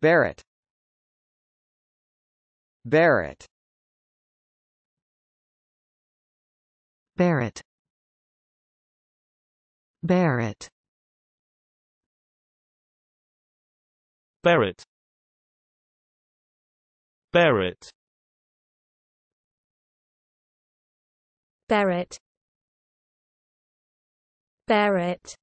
Barrett Barrett Barrett Barrett Barrett Barrett Barrett Barrett